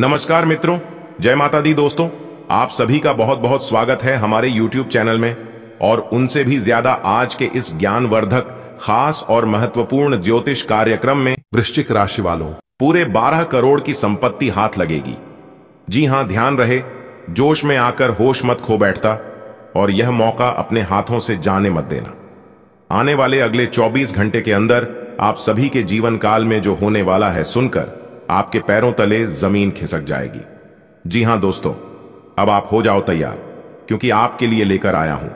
नमस्कार मित्रों जय माता दी दोस्तों आप सभी का बहुत बहुत स्वागत है हमारे YouTube चैनल में और उनसे भी ज्यादा आज के इस ज्ञानवर्धक खास और महत्वपूर्ण ज्योतिष कार्यक्रम में वृश्चिक राशि वालों पूरे 12 करोड़ की संपत्ति हाथ लगेगी जी हां ध्यान रहे जोश में आकर होश मत खो बैठता और यह मौका अपने हाथों से जाने मत देना आने वाले अगले 24 घंटे के अंदर आप सभी के जीवन काल में जो होने वाला है सुनकर आपके पैरों तले जमीन खिसक जाएगी जी हां दोस्तों अब आप हो जाओ तैयार क्योंकि आपके लिए लेकर आया हूं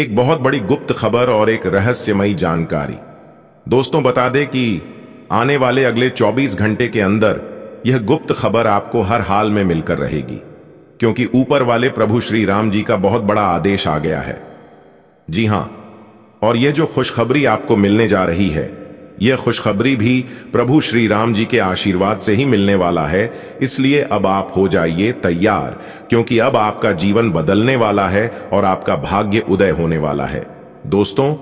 एक बहुत बड़ी गुप्त खबर और एक रहस्यमयी जानकारी दोस्तों बता दें कि आने वाले अगले 24 घंटे के अंदर यह गुप्त खबर आपको हर हाल में मिलकर रहेगी क्योंकि ऊपर वाले प्रभु श्री राम जी का बहुत बड़ा आदेश आ गया है जी हां और यह जो खुशखबरी आपको मिलने जा रही है यह खुशखबरी भी प्रभु श्री राम जी के आशीर्वाद से ही मिलने वाला है इसलिए अब आप हो जाइए तैयार क्योंकि अब आपका जीवन बदलने वाला है और आपका भाग्य उदय होने वाला है दोस्तों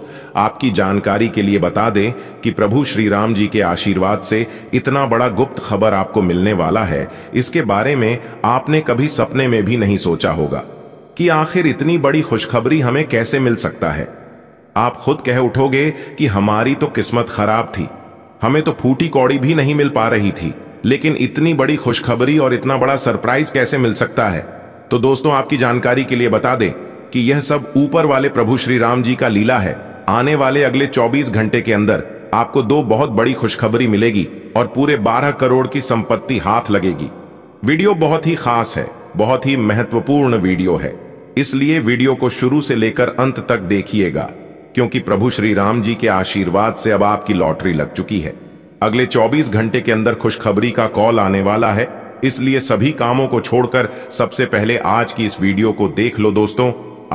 आपकी जानकारी के लिए बता दें कि प्रभु श्री राम जी के आशीर्वाद से इतना बड़ा गुप्त खबर आपको मिलने वाला है इसके बारे में आपने कभी सपने में भी नहीं सोचा होगा कि आखिर इतनी बड़ी खुशखबरी हमें कैसे मिल सकता है आप खुद कह उठोगे कि हमारी तो किस्मत खराब थी हमें तो फूटी कौड़ी भी नहीं मिल पा रही थी लेकिन इतनी बड़ी खुशखबरी और इतना बड़ा सरप्राइज कैसे मिल सकता है तो दोस्तों आपकी जानकारी के लिए बता दें कि यह सब ऊपर वाले प्रभु श्री राम जी का लीला है आने वाले अगले 24 घंटे के अंदर आपको दो बहुत बड़ी खुशखबरी मिलेगी और पूरे 12 करोड़ की संपत्ति हाथ लगेगी वीडियो बहुत ही खास है बहुत ही महत्वपूर्ण वीडियो है इसलिए वीडियो को शुरू से लेकर अंत तक देखिएगा क्योंकि प्रभु श्री राम जी के आशीर्वाद से अब आपकी लॉटरी लग चुकी है अगले 24 घंटे के अंदर खुशखबरी का कॉल आने वाला है इसलिए सभी कामों को छोड़कर सबसे पहले आज की इस वीडियो को देख लो दोस्तों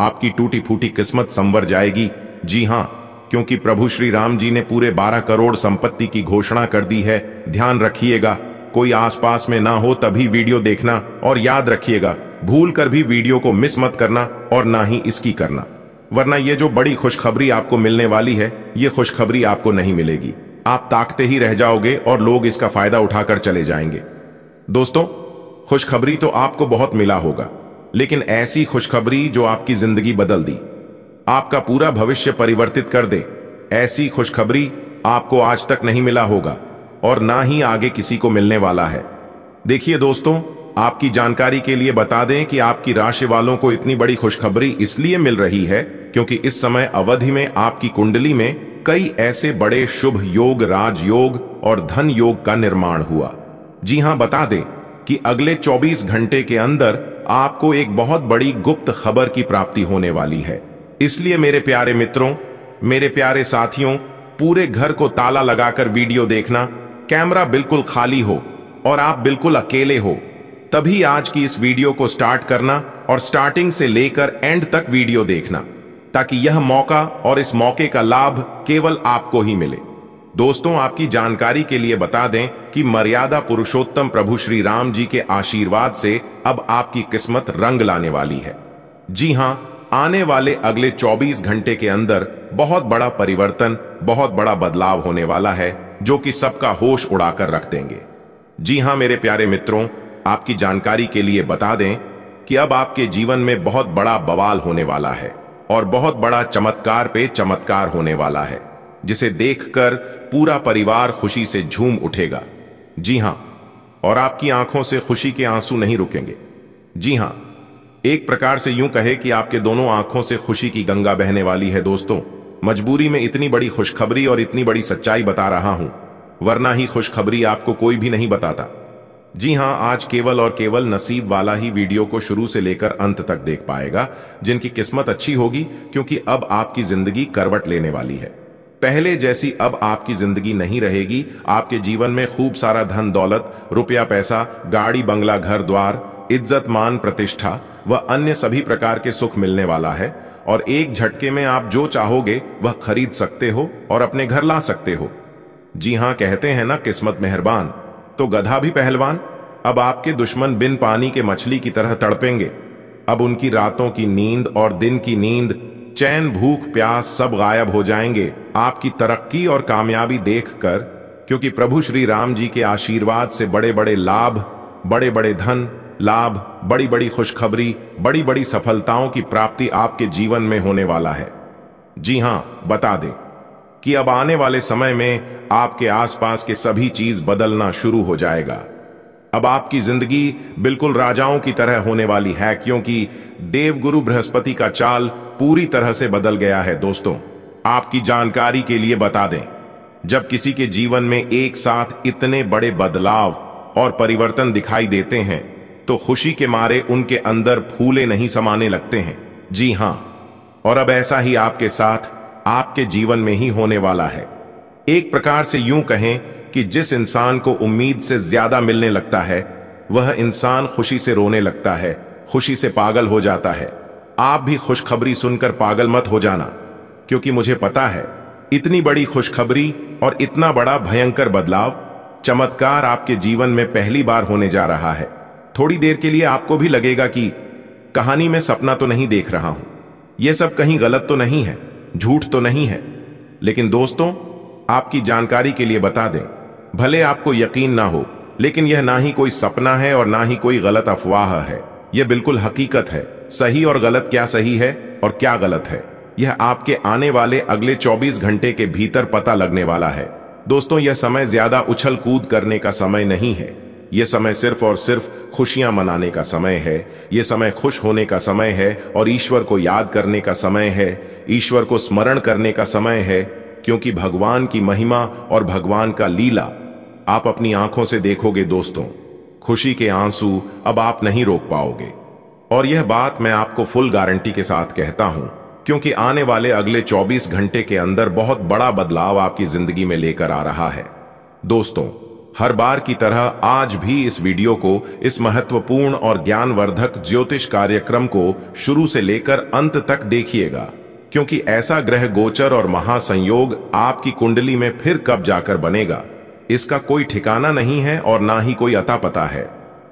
आपकी टूटी फूटी किस्मत संवर जाएगी जी हाँ क्योंकि प्रभु श्री राम जी ने पूरे 12 करोड़ संपत्ति की घोषणा कर दी है ध्यान रखिएगा कोई आसपास में ना हो तभी वीडियो देखना और याद रखिएगा भूल कर भी वीडियो को मिस मत करना और ना ही इसकी करना वरना ये जो बड़ी खुशखबरी आपको मिलने वाली है ये खुशखबरी आपको नहीं मिलेगी आप ताकते ही रह जाओगे और लोग इसका फायदा उठाकर चले जाएंगे दोस्तों खुशखबरी तो आपको बहुत मिला होगा लेकिन ऐसी खुशखबरी जो आपकी जिंदगी बदल दी आपका पूरा भविष्य परिवर्तित कर दे ऐसी खुशखबरी आपको आज तक नहीं मिला होगा और ना ही आगे किसी को मिलने वाला है देखिए दोस्तों आपकी जानकारी के लिए बता दें कि आपकी राशि वालों को इतनी बड़ी खुशखबरी इसलिए मिल रही है क्योंकि इस समय अवधि में आपकी कुंडली में कई ऐसे बड़े शुभ योग राज योग और धन योग का निर्माण हुआ जी हां बता दें कि अगले 24 घंटे के अंदर आपको एक बहुत बड़ी गुप्त खबर की प्राप्ति होने वाली है इसलिए मेरे प्यारे मित्रों मेरे प्यारे साथियों पूरे घर को ताला लगाकर वीडियो देखना कैमरा बिल्कुल खाली हो और आप बिल्कुल अकेले हो तभी आज की इस वीडियो को स्टार्ट करना और स्टार्टिंग से लेकर एंड तक वीडियो देखना ताकि यह मौका और इस मौके का लाभ केवल आपको ही मिले दोस्तों आपकी जानकारी के लिए बता दें कि मर्यादा पुरुषोत्तम प्रभु श्री राम जी के आशीर्वाद से अब आपकी किस्मत रंग लाने वाली है जी हां आने वाले अगले 24 घंटे के अंदर बहुत बड़ा परिवर्तन बहुत बड़ा बदलाव होने वाला है जो कि सबका होश उड़ाकर रख देंगे जी हां मेरे प्यारे मित्रों आपकी जानकारी के लिए बता दें कि अब आपके जीवन में बहुत बड़ा बवाल होने वाला है और बहुत बड़ा चमत्कार पे चमत्कार होने वाला है जिसे देखकर पूरा परिवार खुशी से झूम उठेगा जी हां और आपकी आंखों से खुशी के आंसू नहीं रुकेंगे जी हां एक प्रकार से यूं कहे कि आपके दोनों आंखों से खुशी की गंगा बहने वाली है दोस्तों मजबूरी में इतनी बड़ी खुशखबरी और इतनी बड़ी सच्चाई बता रहा हूं वरना ही खुशखबरी आपको कोई भी नहीं बताता जी हाँ आज केवल और केवल नसीब वाला ही वीडियो को शुरू से लेकर अंत तक देख पाएगा जिनकी किस्मत अच्छी होगी क्योंकि अब आपकी जिंदगी करवट लेने वाली है पहले जैसी अब आपकी जिंदगी नहीं रहेगी आपके जीवन में खूब सारा धन दौलत रुपया पैसा गाड़ी बंगला घर द्वार इज्जत मान प्रतिष्ठा व अन्य सभी प्रकार के सुख मिलने वाला है और एक झटके में आप जो चाहोगे वह खरीद सकते हो और अपने घर ला सकते हो जी हाँ कहते हैं ना किस्मत मेहरबान तो गधा भी पहलवान अब आपके दुश्मन बिन पानी के मछली की तरह तड़पेंगे अब उनकी रातों की नींद और दिन की नींद चैन भूख प्यास सब गायब हो जाएंगे आपकी तरक्की और कामयाबी देखकर क्योंकि प्रभु श्री राम जी के आशीर्वाद से बड़े बड़े लाभ बड़े बड़े धन लाभ बड़ी बड़ी खुशखबरी बड़ी बड़ी सफलताओं की प्राप्ति आपके जीवन में होने वाला है जी हां बता दें कि अब आने वाले समय में आपके आसपास के सभी चीज बदलना शुरू हो जाएगा अब आपकी जिंदगी बिल्कुल राजाओं की तरह होने वाली है क्योंकि देवगुरु बृहस्पति का चाल पूरी तरह से बदल गया है दोस्तों आपकी जानकारी के लिए बता दें जब किसी के जीवन में एक साथ इतने बड़े बदलाव और परिवर्तन दिखाई देते हैं तो खुशी के मारे उनके अंदर फूले नहीं समाने लगते हैं जी हां और अब ऐसा ही आपके साथ आपके जीवन में ही होने वाला है एक प्रकार से यूं कहें कि जिस इंसान को उम्मीद से ज्यादा मिलने लगता है वह इंसान खुशी से रोने लगता है खुशी से पागल हो जाता है आप भी खुशखबरी सुनकर पागल मत हो जाना क्योंकि मुझे पता है इतनी बड़ी खुशखबरी और इतना बड़ा भयंकर बदलाव चमत्कार आपके जीवन में पहली बार होने जा रहा है थोड़ी देर के लिए आपको भी लगेगा कि कहानी में सपना तो नहीं देख रहा हूं यह सब कहीं गलत तो नहीं है झूठ तो नहीं है लेकिन दोस्तों आपकी जानकारी के लिए बता दें भले आपको यकीन ना हो लेकिन यह ना ही कोई सपना है और ना ही कोई गलत अफवाह है यह बिल्कुल हकीकत है सही और गलत क्या सही है और क्या गलत है यह आपके आने वाले अगले 24 घंटे के भीतर पता लगने वाला है दोस्तों यह समय ज्यादा उछल कूद करने का समय नहीं है यह समय सिर्फ और सिर्फ खुशियां मनाने का समय है यह समय खुश होने का समय है और ईश्वर को याद करने का समय है ईश्वर को स्मरण करने का समय है क्योंकि भगवान की महिमा और भगवान का लीला आप अपनी आंखों से देखोगे दोस्तों खुशी के आंसू अब आप नहीं रोक पाओगे और यह बात मैं आपको फुल गारंटी के साथ कहता हूं क्योंकि आने वाले अगले 24 घंटे के अंदर बहुत बड़ा बदलाव आपकी जिंदगी में लेकर आ रहा है दोस्तों हर बार की तरह आज भी इस वीडियो को इस महत्वपूर्ण और ज्ञानवर्धक ज्योतिष कार्यक्रम को शुरू से लेकर अंत तक देखिएगा क्योंकि ऐसा ग्रह गोचर और महासंयोग आपकी कुंडली में फिर कब जाकर बनेगा इसका कोई ठिकाना नहीं है और ना ही कोई अता पता है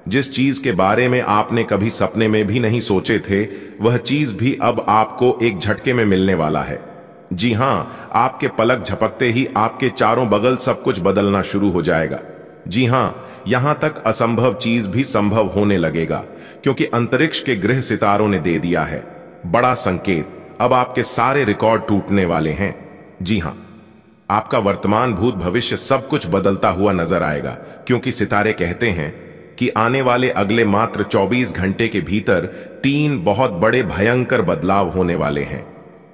जिस चीज के बारे में आपने कभी सपने में भी नहीं सोचे थे वह चीज भी अब आपको एक झटके में मिलने वाला है जी हाँ आपके पलक झपकते ही आपके चारों बगल सब कुछ बदलना शुरू हो जाएगा जी हाँ यहां तक असंभव चीज भी संभव होने लगेगा क्योंकि अंतरिक्ष के गृह सितारों ने दे दिया है बड़ा संकेत अब आपके सारे रिकॉर्ड टूटने वाले हैं जी हाँ आपका वर्तमान भूत भविष्य सब कुछ बदलता हुआ नजर आएगा क्योंकि सितारे कहते हैं कि आने वाले अगले मात्र 24 घंटे के भीतर तीन बहुत बड़े भयंकर बदलाव होने वाले हैं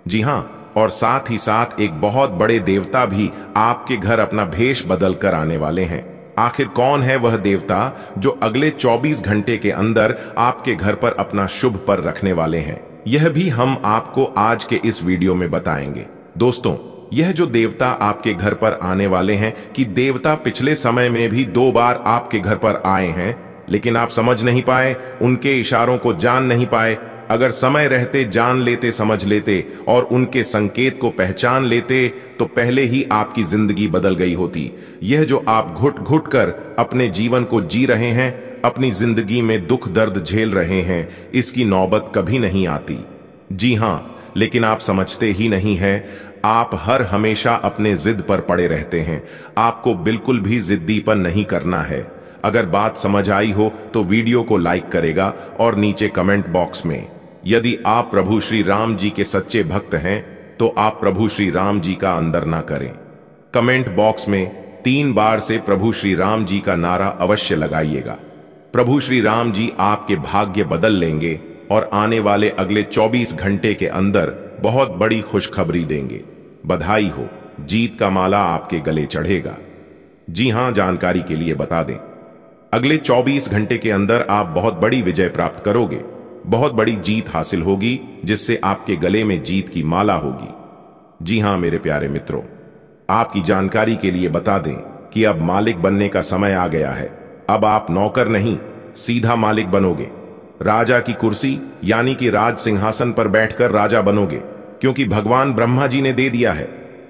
जी हाँ और साथ ही साथ एक बहुत बड़े देवता भी आपके घर अपना भेष बदल कर आने वाले हैं आखिर कौन है वह देवता जो अगले 24 घंटे के अंदर आपके घर पर अपना शुभ पर रखने वाले हैं यह भी हम आपको आज के इस वीडियो में बताएंगे दोस्तों यह जो देवता आपके घर पर आने वाले हैं कि देवता पिछले समय में भी दो बार आपके घर पर आए हैं लेकिन आप समझ नहीं पाए उनके इशारों को जान नहीं पाए अगर समय रहते जान लेते समझ लेते और उनके संकेत को पहचान लेते तो पहले ही आपकी जिंदगी बदल गई होती यह जो आप घुट घुट कर अपने जीवन को जी रहे हैं अपनी जिंदगी में दुख दर्द झेल रहे हैं इसकी नौबत कभी नहीं आती जी हां लेकिन आप समझते ही नहीं है आप हर हमेशा अपने जिद पर पड़े रहते हैं आपको बिल्कुल भी जिद्दी पर नहीं करना है अगर बात समझ आई हो तो वीडियो को लाइक करेगा और नीचे कमेंट बॉक्स में यदि आप प्रभु श्री राम जी के सच्चे भक्त हैं तो आप प्रभु श्री राम जी का अंदर ना करें कमेंट बॉक्स में तीन बार से प्रभु श्री राम जी का नारा अवश्य लगाइएगा प्रभु श्री राम जी आपके भाग्य बदल लेंगे और आने वाले अगले 24 घंटे के अंदर बहुत बड़ी खुशखबरी देंगे बधाई हो जीत का माला आपके गले चढ़ेगा जी हां जानकारी के लिए बता दें अगले 24 घंटे के अंदर आप बहुत बड़ी विजय प्राप्त करोगे बहुत बड़ी जीत हासिल होगी जिससे आपके गले में जीत की माला होगी जी हां मेरे प्यारे मित्रों आपकी जानकारी के लिए बता दें कि अब मालिक बनने का समय आ गया है अब आप नौकर नहीं सीधा मालिक बनोगे राजा की कुर्सी यानी कि राज सिंहासन पर बैठकर राजा बनोगे क्योंकि भगवान ब्रह्मा जी ने दे दिया है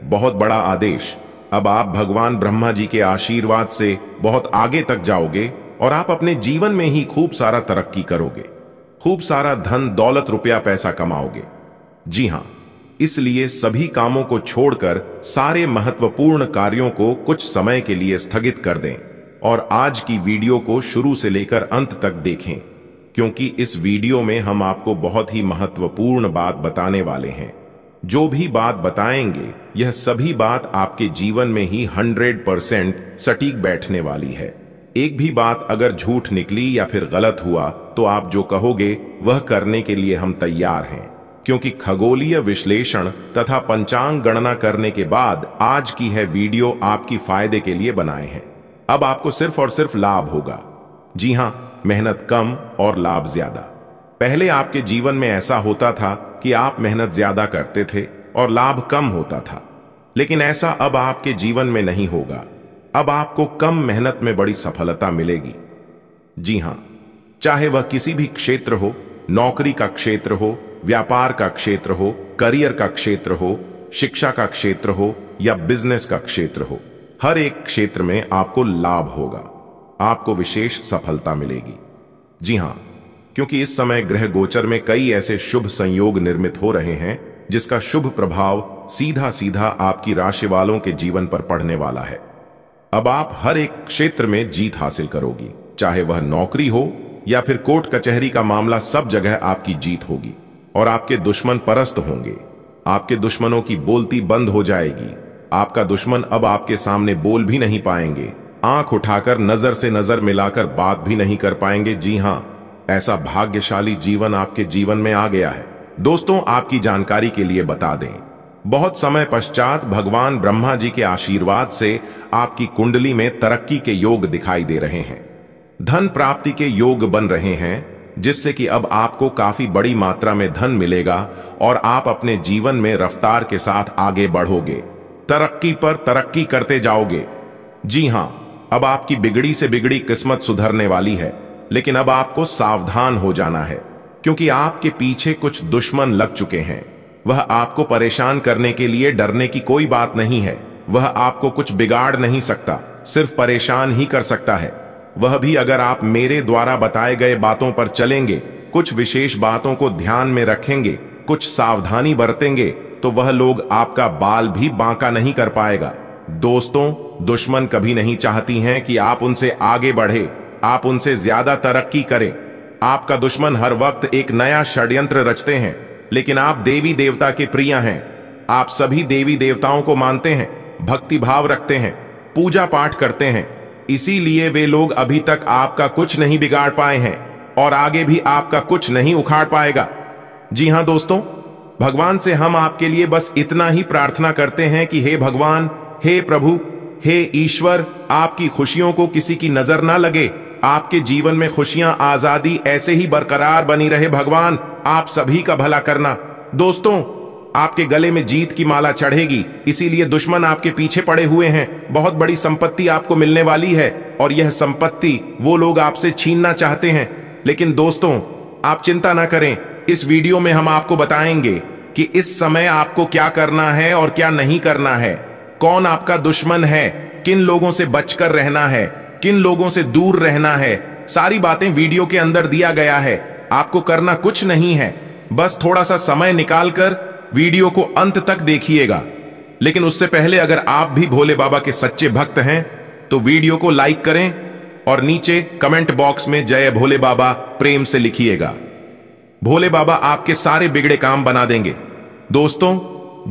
बहुत बड़ा आदेश अब आप भगवान ब्रह्मा जी के आशीर्वाद से बहुत आगे तक जाओगे और आप अपने जीवन में ही खूब सारा तरक्की करोगे खूब सारा धन दौलत रुपया पैसा कमाओगे जी हां इसलिए सभी कामों को छोड़कर सारे महत्वपूर्ण कार्यों को कुछ समय के लिए स्थगित कर दें और आज की वीडियो को शुरू से लेकर अंत तक देखें क्योंकि इस वीडियो में हम आपको बहुत ही महत्वपूर्ण बात बताने वाले हैं जो भी बात बताएंगे यह सभी बात आपके जीवन में ही 100 परसेंट सटीक बैठने वाली है एक भी बात अगर झूठ निकली या फिर गलत हुआ तो आप जो कहोगे वह करने के लिए हम तैयार हैं क्योंकि खगोलीय विश्लेषण तथा पंचांग गणना करने के बाद आज की है वीडियो आपकी फायदे के लिए बनाए हैं अब आपको सिर्फ और सिर्फ लाभ होगा जी हां मेहनत कम और लाभ ज्यादा पहले आपके जीवन में ऐसा होता था कि आप मेहनत ज्यादा करते थे और लाभ कम होता था लेकिन ऐसा अब आपके जीवन में नहीं होगा अब आपको कम मेहनत में बड़ी सफलता मिलेगी जी हाँ चाहे वह किसी भी क्षेत्र हो नौकरी का क्षेत्र हो व्यापार का क्षेत्र हो करियर का क्षेत्र हो शिक्षा का क्षेत्र हो या बिजनेस का क्षेत्र हो हर एक क्षेत्र में आपको लाभ होगा आपको विशेष सफलता मिलेगी जी हां क्योंकि इस समय ग्रह गोचर में कई ऐसे शुभ संयोग निर्मित हो रहे हैं जिसका शुभ प्रभाव सीधा सीधा आपकी राशि वालों के जीवन पर पड़ने वाला है अब आप हर एक क्षेत्र में जीत हासिल करोगी चाहे वह नौकरी हो या फिर कोर्ट कचहरी का मामला सब जगह आपकी जीत होगी और आपके दुश्मन परस्त होंगे आपके दुश्मनों की बोलती बंद हो जाएगी आपका दुश्मन अब आपके सामने बोल भी नहीं पाएंगे आंख उठाकर नजर से नजर मिलाकर बात भी नहीं कर पाएंगे जी हां ऐसा भाग्यशाली जीवन आपके जीवन में आ गया है दोस्तों आपकी जानकारी के लिए बता दें बहुत समय पश्चात भगवान ब्रह्मा जी के आशीर्वाद से आपकी कुंडली में तरक्की के योग दिखाई दे रहे हैं धन प्राप्ति के योग बन रहे हैं जिससे कि अब आपको काफी बड़ी मात्रा में धन मिलेगा और आप अपने जीवन में रफ्तार के साथ आगे बढ़ोगे तरक्की पर तरक्की करते जाओगे जी हां अब आपकी बिगड़ी से बिगड़ी किस्मत सुधरने वाली है लेकिन अब आपको सावधान हो जाना है क्योंकि आपके पीछे कुछ दुश्मन लग चुके हैं वह आपको परेशान करने के लिए डरने की कोई बात नहीं है वह आपको कुछ बिगाड़ नहीं सकता सिर्फ परेशान ही कर सकता है वह भी अगर आप मेरे द्वारा बताए गए बातों पर चलेंगे कुछ विशेष बातों को ध्यान में रखेंगे कुछ सावधानी बरतेंगे तो वह लोग आपका बाल भी बांका नहीं कर पाएगा दोस्तों दुश्मन कभी नहीं चाहती हैं कि आप उनसे आगे बढ़े आप उनसे ज्यादा तरक्की करें आपका दुश्मन हर वक्त एक नया षड्यंत्र रचते हैं लेकिन आप देवी देवता के प्रिय हैं आप सभी देवी देवताओं को मानते हैं भक्ति भाव रखते हैं पूजा पाठ करते हैं इसीलिए वे लोग अभी तक आपका कुछ नहीं बिगाड़ पाए हैं और आगे भी आपका कुछ नहीं उखाड़ पाएगा जी हाँ दोस्तों भगवान से हम आपके लिए बस इतना ही प्रार्थना करते हैं कि हे भगवान हे प्रभु हे ईश्वर आपकी खुशियों को किसी की नजर ना लगे आपके जीवन में खुशियां आजादी ऐसे ही बरकरार बनी रहे भगवान आप सभी का भला करना दोस्तों आपके गले में जीत की माला चढ़ेगी इसीलिए दुश्मन आपके पीछे पड़े हुए हैं बहुत बड़ी संपत्ति आपको मिलने वाली है और यह संपत्ति वो लोग आपसे छीनना चाहते हैं लेकिन दोस्तों आप चिंता ना करें इस वीडियो में हम आपको बताएंगे कि इस समय आपको क्या करना है और क्या नहीं करना है कौन आपका दुश्मन है किन लोगों से बचकर रहना है किन लोगों से दूर रहना है सारी बातें वीडियो के अंदर दिया गया है आपको करना कुछ नहीं है बस थोड़ा सा समय निकालकर वीडियो को अंत तक देखिएगा लेकिन उससे पहले अगर आप भी भोले बाबा के सच्चे भक्त हैं तो वीडियो को लाइक करें और नीचे कमेंट बॉक्स में जय भोले बाबा प्रेम से लिखिएगा भोले बाबा आपके सारे बिगड़े काम बना देंगे दोस्तों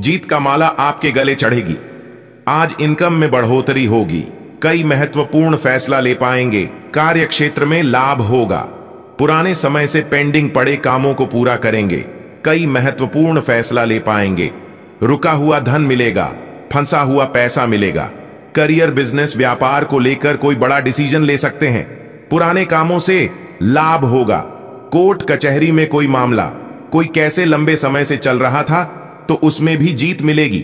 जीत का माला आपके गले चढ़ेगी आज इनकम में बढ़ोतरी होगी कई महत्वपूर्ण फैसला ले पाएंगे कार्य क्षेत्र में लाभ होगा पुराने समय से पेंडिंग पड़े कामों को पूरा करेंगे कई महत्वपूर्ण फैसला ले पाएंगे रुका हुआ धन मिलेगा फंसा हुआ पैसा मिलेगा करियर बिजनेस व्यापार को लेकर कोई बड़ा डिसीजन ले सकते हैं पुराने कामों से लाभ होगा कोर्ट कचहरी में कोई मामला कोई कैसे लंबे समय से चल रहा था तो उसमें भी जीत मिलेगी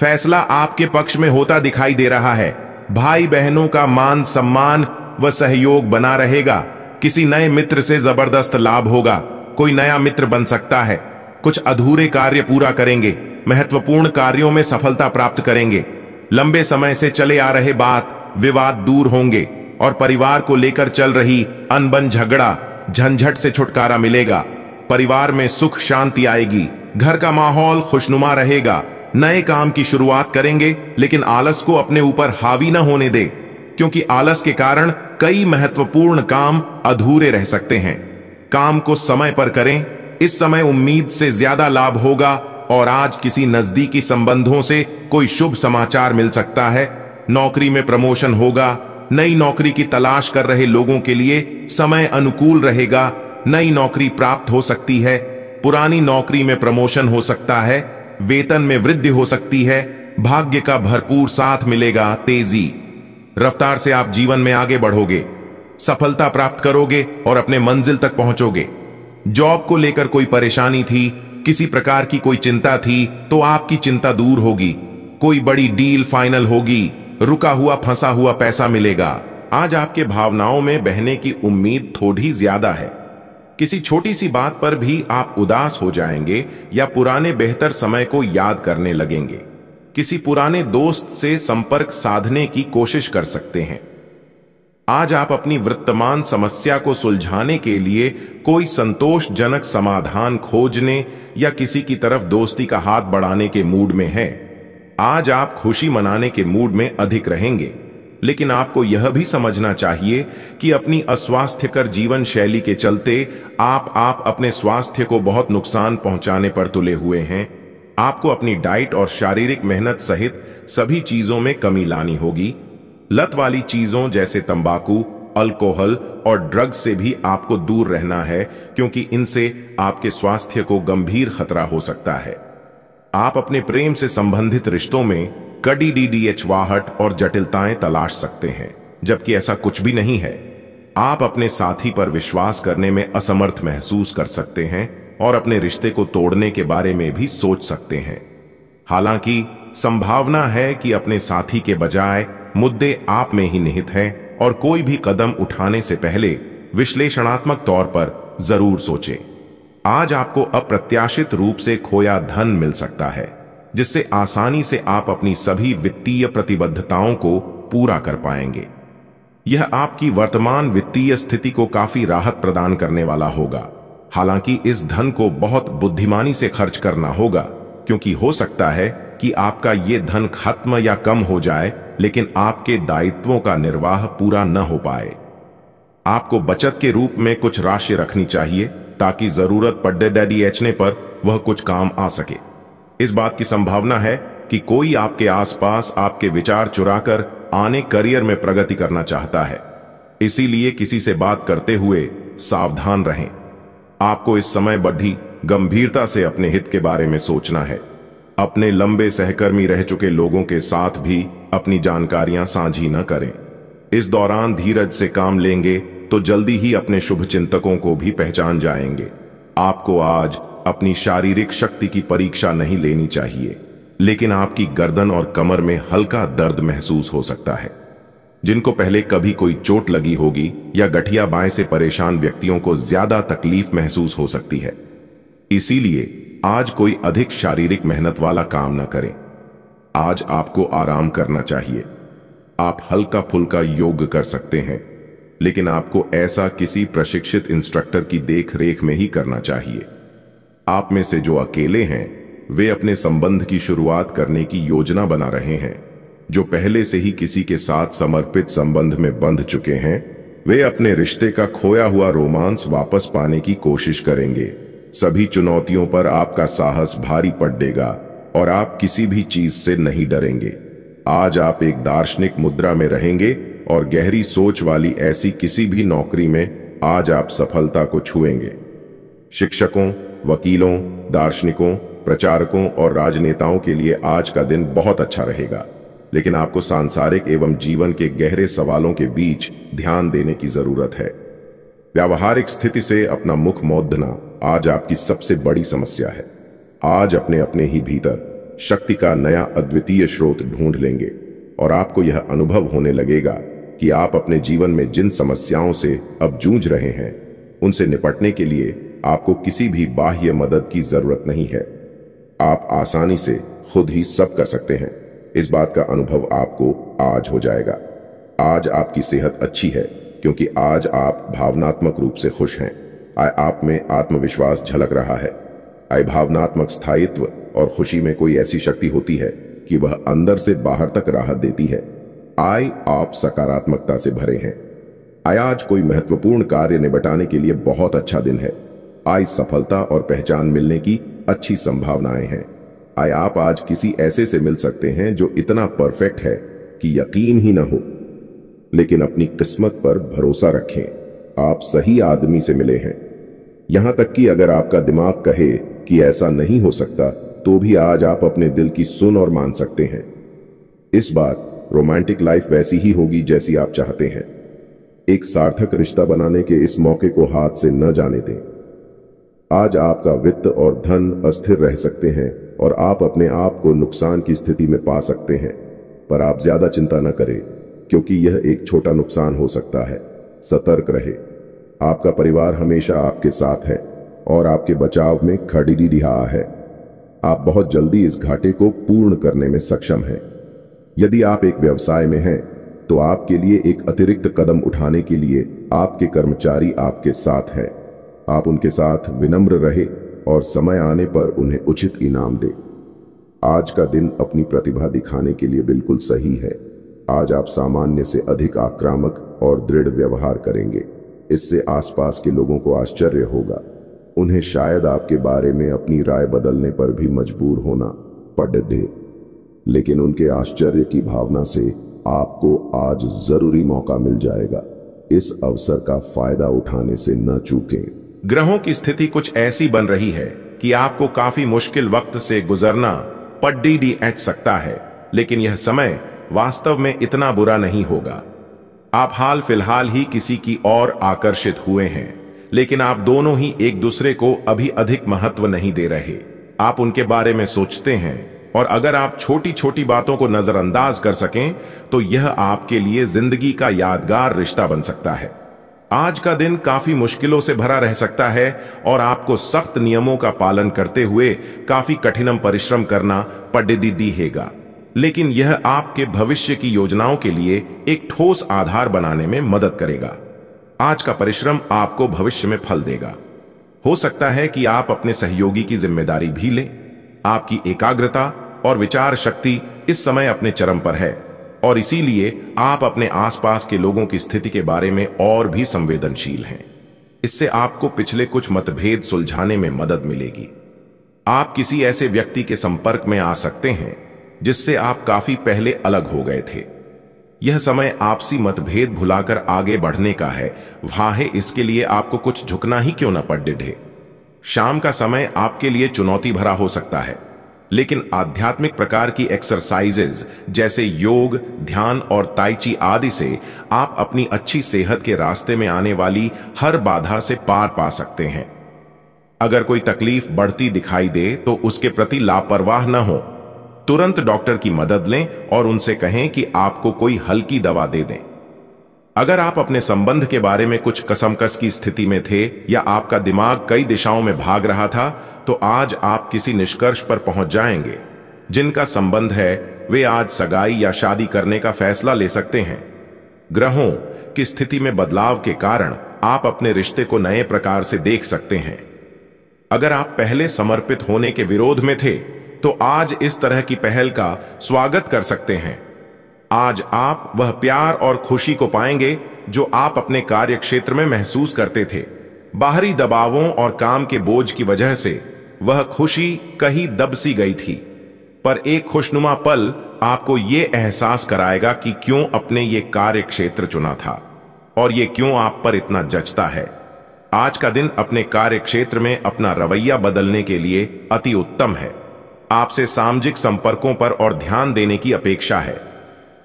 फैसला आपके पक्ष में होता दिखाई दे रहा है भाई बहनों का मान सम्मान व सहयोग बना रहेगा किसी नए मित्र से जबरदस्त लाभ होगा कोई नया मित्र बन सकता है कुछ अधूरे कार्य पूरा करेंगे महत्वपूर्ण कार्यों में सफलता प्राप्त करेंगे लंबे समय से चले आ रहे बात विवाद दूर होंगे और परिवार को लेकर चल रही अनबन झगड़ा झंझट से छुटकारा मिलेगा परिवार में सुख शांति आएगी घर का माहौल खुशनुमा रहेगा नए काम की शुरुआत करेंगे लेकिन आलस को अपने ऊपर हावी न होने दे क्योंकि आलस के कारण कई महत्वपूर्ण काम अधूरे रह सकते हैं काम को समय पर करें इस समय उम्मीद से ज्यादा लाभ होगा और आज किसी नजदीकी संबंधों से कोई शुभ समाचार मिल सकता है नौकरी में प्रमोशन होगा नई नौकरी की तलाश कर रहे लोगों के लिए समय अनुकूल रहेगा नई नौकरी प्राप्त हो सकती है पुरानी नौकरी में प्रमोशन हो सकता है वेतन में वृद्धि हो सकती है भाग्य का भरपूर साथ मिलेगा तेजी रफ्तार से आप जीवन में आगे बढ़ोगे सफलता प्राप्त करोगे और अपने मंजिल तक पहुंचोगे जॉब को लेकर कोई परेशानी थी किसी प्रकार की कोई चिंता थी तो आपकी चिंता दूर होगी कोई बड़ी डील फाइनल होगी रुका हुआ फंसा हुआ पैसा मिलेगा आज आपके भावनाओं में बहने की उम्मीद थोड़ी ज्यादा है किसी छोटी सी बात पर भी आप उदास हो जाएंगे या पुराने बेहतर समय को याद करने लगेंगे किसी पुराने दोस्त से संपर्क साधने की कोशिश कर सकते हैं आज आप अपनी वर्तमान समस्या को सुलझाने के लिए कोई संतोषजनक समाधान खोजने या किसी की तरफ दोस्ती का हाथ बढ़ाने के मूड में है आज आप खुशी मनाने के मूड में अधिक रहेंगे लेकिन आपको यह भी समझना चाहिए कि अपनी अस्वास्थ्यकर जीवन शैली के चलते आप आप अपने स्वास्थ्य को बहुत नुकसान पहुंचाने पर तुले हुए हैं आपको अपनी डाइट और शारीरिक मेहनत सहित सभी चीजों में कमी लानी होगी लत वाली चीजों जैसे तंबाकू अल्कोहल और ड्रग्स से भी आपको दूर रहना है क्योंकि इनसे आपके स्वास्थ्य को गंभीर खतरा हो सकता है आप अपने प्रेम से संबंधित रिश्तों में कड़ी डी डी वाहट और जटिलताएं तलाश सकते हैं जबकि ऐसा कुछ भी नहीं है आप अपने साथी पर विश्वास करने में असमर्थ महसूस कर सकते हैं और अपने रिश्ते को तोड़ने के बारे में भी सोच सकते हैं हालांकि संभावना है कि अपने साथी के बजाय मुद्दे आप में ही निहित हैं और कोई भी कदम उठाने से पहले विश्लेषणात्मक तौर पर जरूर सोचें। आज आपको अप्रत्याशित रूप से खोया धन मिल सकता है जिससे आसानी से आप अपनी सभी वित्तीय प्रतिबद्धताओं को पूरा कर पाएंगे यह आपकी वर्तमान वित्तीय स्थिति को काफी राहत प्रदान करने वाला होगा हालांकि इस धन को बहुत बुद्धिमानी से खर्च करना होगा क्योंकि हो सकता है कि आपका ये धन खत्म या कम हो जाए लेकिन आपके दायित्वों का निर्वाह पूरा न हो पाए आपको बचत के रूप में कुछ राशि रखनी चाहिए ताकि जरूरत पड्डे डैडी एचने पर वह कुछ काम आ सके इस बात की संभावना है कि कोई आपके आसपास आपके विचार चुराकर आने करियर में प्रगति करना चाहता है इसीलिए किसी से बात करते हुए सावधान रहें आपको इस समय बढ़ी गंभीरता से अपने हित के बारे में सोचना है अपने लंबे सहकर्मी रह चुके लोगों के साथ भी अपनी जानकारियां साझी न करें इस दौरान धीरज से काम लेंगे तो जल्दी ही अपने शुभ चिंतकों को भी पहचान जाएंगे आपको आज अपनी शारीरिक शक्ति की परीक्षा नहीं लेनी चाहिए लेकिन आपकी गर्दन और कमर में हल्का दर्द महसूस हो सकता है जिनको पहले कभी कोई चोट लगी होगी या गठिया बाएं से परेशान व्यक्तियों को ज्यादा तकलीफ महसूस हो सकती है इसीलिए आज कोई अधिक शारीरिक मेहनत वाला काम न करें आज आपको आराम करना चाहिए आप हल्का फुल्का योग कर सकते हैं लेकिन आपको ऐसा किसी प्रशिक्षित इंस्ट्रक्टर की देखरेख में ही करना चाहिए आप में से जो अकेले हैं वे अपने संबंध की शुरुआत करने की योजना बना रहे हैं जो पहले से ही किसी के साथ समर्पित संबंध में बंध चुके हैं वे अपने रिश्ते का खोया हुआ रोमांस वापस पाने की कोशिश करेंगे सभी चुनौतियों पर आपका साहस भारी पड़ देगा और आप किसी भी चीज से नहीं डरेंगे आज आप एक दार्शनिक मुद्रा में रहेंगे और गहरी सोच वाली ऐसी किसी भी नौकरी में आज आप सफलता को छुएंगे शिक्षकों वकीलों दार्शनिकों प्रचारकों और राजनेताओं के लिए आज का दिन बहुत अच्छा रहेगा लेकिन आपको सांसारिक एवं जीवन के गहरे सवालों के बीच ध्यान देने की जरूरत है व्यावहारिक स्थिति से अपना मुख मोदना आज आपकी सबसे बड़ी समस्या है आज अपने अपने ही भीतर शक्ति का नया अद्वितीय स्रोत ढूंढ लेंगे और आपको यह अनुभव होने लगेगा कि आप अपने जीवन में जिन समस्याओं से अब जूझ रहे हैं उनसे निपटने के लिए आपको किसी भी बाह्य मदद की जरूरत नहीं है आप आसानी से खुद ही सब कर सकते हैं इस बात का अनुभव आपको आज हो जाएगा आज आपकी सेहत अच्छी है क्योंकि आज आप भावनात्मक रूप से खुश हैं आय आप में आत्मविश्वास झलक रहा है आय भावनात्मक स्थायित्व और खुशी में कोई ऐसी शक्ति होती है कि वह अंदर से बाहर तक राहत देती है आय आप सकारात्मकता से भरे हैं आयाज कोई महत्वपूर्ण कार्य निबटाने के लिए बहुत अच्छा दिन है आय सफलता और पहचान मिलने की अच्छी संभावनाएं हैं आय आप आज किसी ऐसे से मिल सकते हैं जो इतना परफेक्ट है कि यकीन ही ना हो लेकिन अपनी किस्मत पर भरोसा रखें आप सही आदमी से मिले हैं यहां तक कि अगर आपका दिमाग कहे कि ऐसा नहीं हो सकता तो भी आज आप अपने दिल की सुन और मान सकते हैं इस बार रोमांटिक लाइफ वैसी ही होगी जैसी आप चाहते हैं एक सार्थक रिश्ता बनाने के इस मौके को हाथ से न जाने दें आज आपका वित्त और धन अस्थिर रह सकते हैं और आप अपने आप को नुकसान की स्थिति में पा सकते हैं पर आप ज्यादा चिंता न करें क्योंकि यह एक छोटा नुकसान हो सकता है सतर्क रहे आपका परिवार हमेशा आपके साथ है और आपके बचाव में खड़ी रिहा है आप बहुत जल्दी इस घाटे को पूर्ण करने में सक्षम हैं यदि आप एक व्यवसाय में हैं तो आपके लिए एक अतिरिक्त कदम उठाने के लिए आपके कर्मचारी आपके साथ हैं आप उनके साथ विनम्र रहे और समय आने पर उन्हें उचित इनाम दे आज का दिन अपनी प्रतिभा दिखाने के लिए बिल्कुल सही है आज आप सामान्य से अधिक आक्रामक और दृढ़ व्यवहार करेंगे इससे आसपास के लोगों को आश्चर्य होगा उन्हें शायद आपके बारे में अपनी राय बदलने पर भी मजबूर होना पडे लेकिन उनके आश्चर्य की भावना से आपको आज जरूरी मौका मिल जाएगा इस अवसर का फायदा उठाने से न चूकें ग्रहों की स्थिति कुछ ऐसी बन रही है कि आपको काफी मुश्किल वक्त से गुजरना पड्डी डी एच सकता है लेकिन यह समय वास्तव में इतना बुरा नहीं होगा आप हाल फिलहाल ही किसी की ओर आकर्षित हुए हैं लेकिन आप दोनों ही एक दूसरे को अभी अधिक महत्व नहीं दे रहे आप उनके बारे में सोचते हैं और अगर आप छोटी छोटी बातों को नजरअंदाज कर सकें तो यह आपके लिए जिंदगी का यादगार रिश्ता बन सकता है आज का दिन काफी मुश्किलों से भरा रह सकता है और आपको सख्त नियमों का पालन करते हुए काफी कठिनम परिश्रम करना पडिडी हेगा लेकिन यह आपके भविष्य की योजनाओं के लिए एक ठोस आधार बनाने में मदद करेगा आज का परिश्रम आपको भविष्य में फल देगा हो सकता है कि आप अपने सहयोगी की जिम्मेदारी भी लें आपकी एकाग्रता और विचार शक्ति इस समय अपने चरम पर है और इसीलिए आप अपने आसपास के लोगों की स्थिति के बारे में और भी संवेदनशील हैं इससे आपको पिछले कुछ मतभेद सुलझाने में मदद मिलेगी आप किसी ऐसे व्यक्ति के संपर्क में आ सकते हैं जिससे आप काफी पहले अलग हो गए थे यह समय आपसी मतभेद भुलाकर आगे बढ़ने का है वहां है इसके लिए आपको कुछ झुकना ही क्यों ना पड़ डिढे शाम का समय आपके लिए चुनौती भरा हो सकता है लेकिन आध्यात्मिक प्रकार की एक्सरसाइजेज जैसे योग ध्यान और ताइची आदि से आप अपनी अच्छी सेहत के रास्ते में आने वाली हर बाधा से पार पा सकते हैं अगर कोई तकलीफ बढ़ती दिखाई दे तो उसके प्रति लापरवाह न हो तुरंत डॉक्टर की मदद लें और उनसे कहें कि आपको कोई हल्की दवा दे दें अगर आप अपने संबंध के बारे में कुछ कसमकस की स्थिति में थे या आपका दिमाग कई दिशाओं में भाग रहा था तो आज आप किसी निष्कर्ष पर पहुंच जाएंगे जिनका संबंध है वे आज सगाई या शादी करने का फैसला ले सकते हैं ग्रहों की स्थिति में बदलाव के कारण आप अपने रिश्ते को नए प्रकार से देख सकते हैं अगर आप पहले समर्पित होने के विरोध में थे तो आज इस तरह की पहल का स्वागत कर सकते हैं आज आप वह प्यार और खुशी को पाएंगे जो आप अपने कार्य क्षेत्र में महसूस करते थे बाहरी दबावों और काम के बोझ की वजह से वह खुशी कहीं दबसी गई थी पर एक खुशनुमा पल आपको ये एहसास कराएगा कि क्यों अपने ये कार्य क्षेत्र चुना था और ये क्यों आप पर इतना जचता है आज का दिन अपने कार्य क्षेत्र में अपना रवैया बदलने के लिए अति उत्तम है आपसे सामाजिक संपर्कों पर और ध्यान देने की अपेक्षा है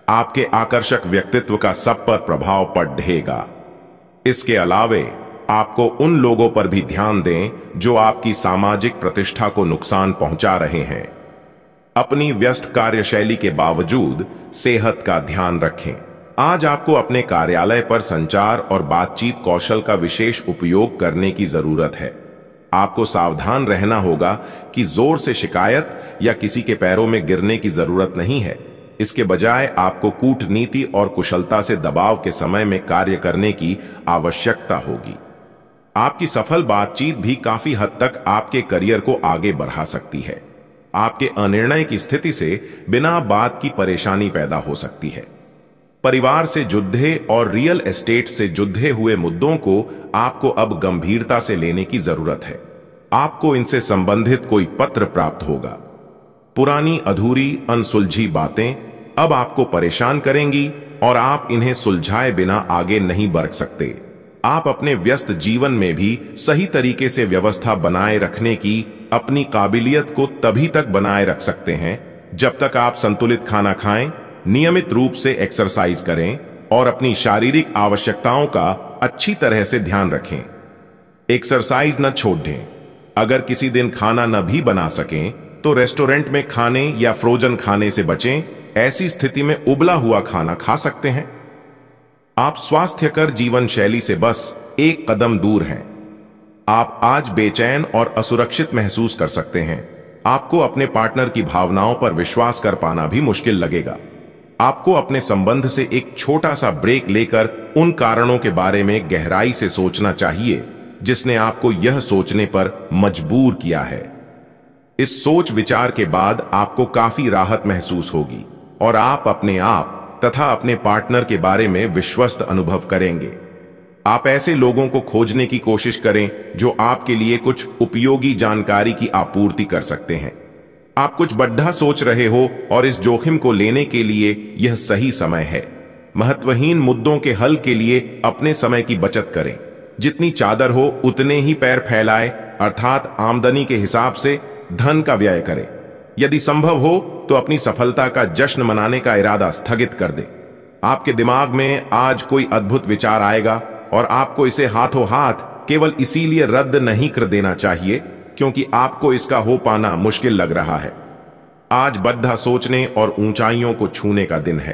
आपके आकर्षक व्यक्तित्व का सब पर प्रभाव पड़ ढेगा इसके अलावे आपको उन लोगों पर भी ध्यान दें जो आपकी सामाजिक प्रतिष्ठा को नुकसान पहुंचा रहे हैं अपनी व्यस्त कार्यशैली के बावजूद सेहत का ध्यान रखें आज आपको अपने कार्यालय पर संचार और बातचीत कौशल का विशेष उपयोग करने की जरूरत है आपको सावधान रहना होगा कि जोर से शिकायत या किसी के पैरों में गिरने की जरूरत नहीं है इसके बजाय आपको कूटनीति और कुशलता से दबाव के समय में कार्य करने की आवश्यकता होगी आपकी सफल बातचीत भी काफी हद तक आपके करियर को आगे बढ़ा सकती है आपके अनिर्णय की स्थिति से बिना बात की परेशानी पैदा हो सकती है परिवार से जुद्धे और रियल एस्टेट से जुद्धे हुए मुद्दों को आपको अब गंभीरता से लेने की जरूरत है आपको इनसे संबंधित कोई पत्र प्राप्त होगा पुरानी अधूरी अनसुलझी बातें अब आपको परेशान करेंगी और आप इन्हें सुलझाए बिना आगे नहीं बढ़ सकते आप अपने व्यस्त जीवन में भी सही तरीके से व्यवस्था बनाए रखने की अपनी काबिलियत को तभी तक बनाए रख सकते हैं जब तक आप संतुलित खाना खाएं, नियमित रूप से एक्सरसाइज करें और अपनी शारीरिक आवश्यकताओं का अच्छी तरह से ध्यान रखें एक्सरसाइज न छोड़ दें अगर किसी दिन खाना न भी बना सकें तो रेस्टोरेंट में खाने या फ्रोजन खाने से बचें ऐसी स्थिति में उबला हुआ खाना खा सकते हैं आप स्वास्थ्यकर जीवन शैली से बस एक कदम दूर हैं आप आज बेचैन और असुरक्षित महसूस कर सकते हैं आपको अपने पार्टनर की भावनाओं पर विश्वास कर पाना भी मुश्किल लगेगा आपको अपने संबंध से एक छोटा सा ब्रेक लेकर उन कारणों के बारे में गहराई से सोचना चाहिए जिसने आपको यह सोचने पर मजबूर किया है इस सोच विचार के बाद आपको काफी राहत महसूस होगी और आप अपने आप तथा अपने पार्टनर के बारे में विश्वस्त अनुभव करेंगे आप ऐसे लोगों को खोजने की कोशिश करें जो आपके लिए कुछ उपयोगी जानकारी की आपूर्ति कर सकते हैं आप कुछ बड्ढा सोच रहे हो और इस जोखिम को लेने के लिए यह सही समय है महत्वहीन मुद्दों के हल के लिए अपने समय की बचत करें जितनी चादर हो उतने ही पैर फैलाए अर्थात आमदनी के हिसाब से धन का व्यय करे यदि संभव हो तो अपनी सफलता का जश्न मनाने का इरादा स्थगित कर दे आपके दिमाग में आज कोई अद्भुत विचार आएगा और आपको इसे हाथों हाथ केवल इसीलिए रद्द नहीं कर देना चाहिए क्योंकि आपको इसका हो पाना मुश्किल लग रहा है आज बद्धा सोचने और ऊंचाइयों को छूने का दिन है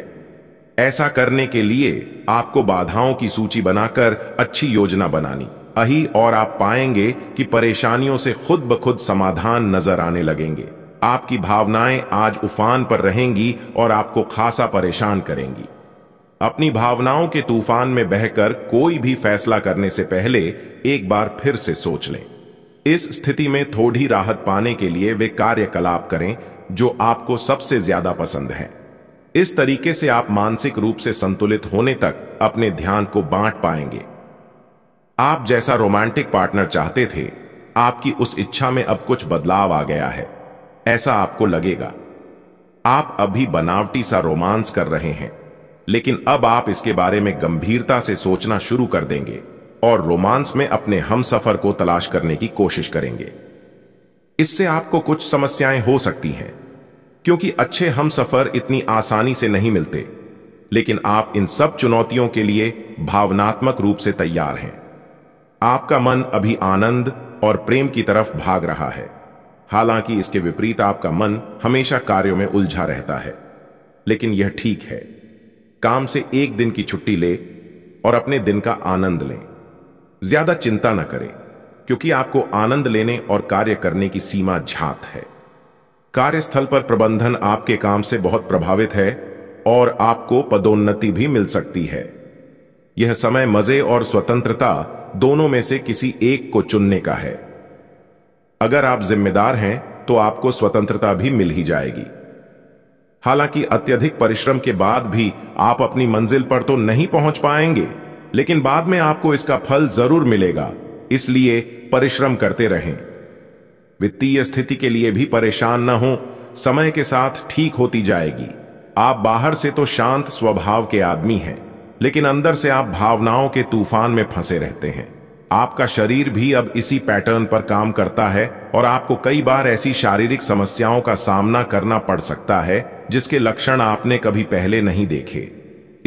ऐसा करने के लिए आपको बाधाओं की सूची बनाकर अच्छी योजना बनानी अही और आप पाएंगे कि परेशानियों से खुद ब खुद समाधान नजर आने लगेंगे आपकी भावनाएं आज उफान पर रहेंगी और आपको खासा परेशान करेंगी अपनी भावनाओं के तूफान में बहकर कोई भी फैसला करने से पहले एक बार फिर से सोच लें इस स्थिति में थोड़ी राहत पाने के लिए वे कार्यकलाप करें जो आपको सबसे ज्यादा पसंद है इस तरीके से आप मानसिक रूप से संतुलित होने तक अपने ध्यान को बांट पाएंगे आप जैसा रोमांटिक पार्टनर चाहते थे आपकी उस इच्छा में अब कुछ बदलाव आ गया है ऐसा आपको लगेगा आप अभी बनावटी सा रोमांस कर रहे हैं लेकिन अब आप इसके बारे में गंभीरता से सोचना शुरू कर देंगे और रोमांस में अपने हम सफर को तलाश करने की कोशिश करेंगे इससे आपको कुछ समस्याएं हो सकती हैं क्योंकि अच्छे हम सफर इतनी आसानी से नहीं मिलते लेकिन आप इन सब चुनौतियों के लिए भावनात्मक रूप से तैयार हैं आपका मन अभी आनंद और प्रेम की तरफ भाग रहा है हालांकि इसके विपरीत आपका मन हमेशा कार्यों में उलझा रहता है लेकिन यह ठीक है काम से एक दिन की छुट्टी ले और अपने दिन का आनंद लें ज्यादा चिंता न करें क्योंकि आपको आनंद लेने और कार्य करने की सीमा झात है कार्यस्थल पर प्रबंधन आपके काम से बहुत प्रभावित है और आपको पदोन्नति भी मिल सकती है यह समय मजे और स्वतंत्रता दोनों में से किसी एक को चुनने का है अगर आप जिम्मेदार हैं तो आपको स्वतंत्रता भी मिल ही जाएगी हालांकि अत्यधिक परिश्रम के बाद भी आप अपनी मंजिल पर तो नहीं पहुंच पाएंगे लेकिन बाद में आपको इसका फल जरूर मिलेगा इसलिए परिश्रम करते रहें वित्तीय स्थिति के लिए भी परेशान न हो समय के साथ ठीक होती जाएगी आप बाहर से तो शांत स्वभाव के आदमी हैं लेकिन अंदर से आप भावनाओं के तूफान में फंसे रहते हैं आपका शरीर भी अब इसी पैटर्न पर काम करता है और आपको कई बार ऐसी शारीरिक समस्याओं का सामना करना पड़ सकता है जिसके लक्षण आपने कभी पहले नहीं देखे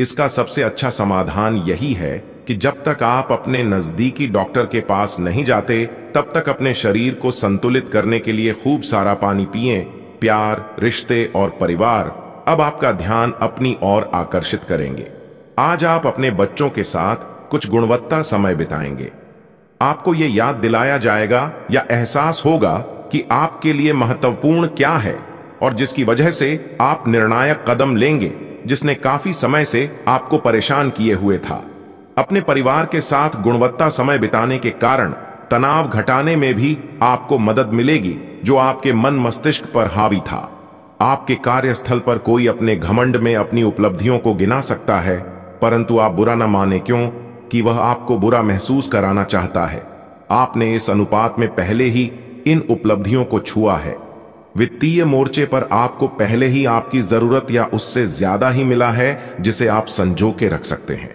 इसका सबसे अच्छा समाधान यही है कि जब तक आप अपने नजदीकी डॉक्टर के पास नहीं जाते तब तक अपने शरीर को संतुलित करने के लिए खूब सारा पानी पिए प्यार रिश्ते और परिवार अब आपका ध्यान अपनी ओर आकर्षित करेंगे आज आप अपने बच्चों के साथ कुछ गुणवत्ता समय बिताएंगे आपको ये याद दिलाया जाएगा या एहसास होगा कि आपके लिए महत्वपूर्ण क्या है और जिसकी वजह से आप निर्णायक कदम लेंगे जिसने काफी समय से आपको परेशान किए हुए था अपने परिवार के साथ गुणवत्ता समय बिताने के कारण तनाव घटाने में भी आपको मदद मिलेगी जो आपके मन मस्तिष्क पर हावी था आपके कार्यस्थल पर कोई अपने घमंड में अपनी उपलब्धियों को गिना सकता है परंतु आप बुरा न माने क्यों कि वह आपको बुरा महसूस कराना चाहता है आपने इस अनुपात में पहले ही इन उपलब्धियों को छुआ है वित्तीय मोर्चे पर आपको पहले ही आपकी जरूरत या उससे ज्यादा ही मिला है जिसे आप संजो के रख सकते हैं